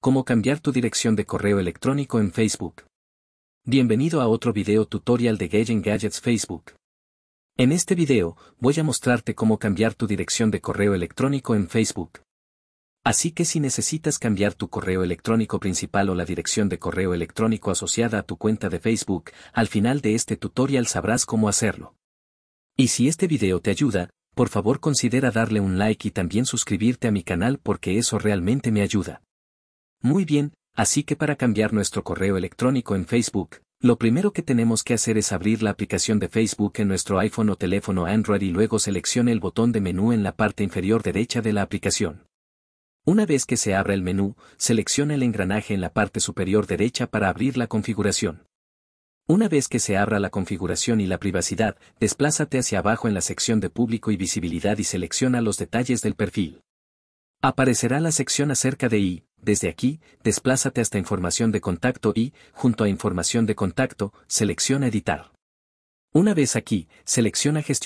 Cómo cambiar tu dirección de correo electrónico en Facebook. Bienvenido a otro video tutorial de Gaging Gadgets Facebook. En este video, voy a mostrarte cómo cambiar tu dirección de correo electrónico en Facebook. Así que si necesitas cambiar tu correo electrónico principal o la dirección de correo electrónico asociada a tu cuenta de Facebook, al final de este tutorial sabrás cómo hacerlo. Y si este video te ayuda, por favor considera darle un like y también suscribirte a mi canal porque eso realmente me ayuda. Muy bien, así que para cambiar nuestro correo electrónico en Facebook, lo primero que tenemos que hacer es abrir la aplicación de Facebook en nuestro iPhone o teléfono Android y luego seleccione el botón de menú en la parte inferior derecha de la aplicación. Una vez que se abra el menú, seleccione el engranaje en la parte superior derecha para abrir la configuración. Una vez que se abra la configuración y la privacidad, desplázate hacia abajo en la sección de público y visibilidad y selecciona los detalles del perfil. Aparecerá la sección acerca de i, desde aquí, desplázate hasta Información de contacto y, junto a Información de contacto, selecciona Editar. Una vez aquí, selecciona Gestionar.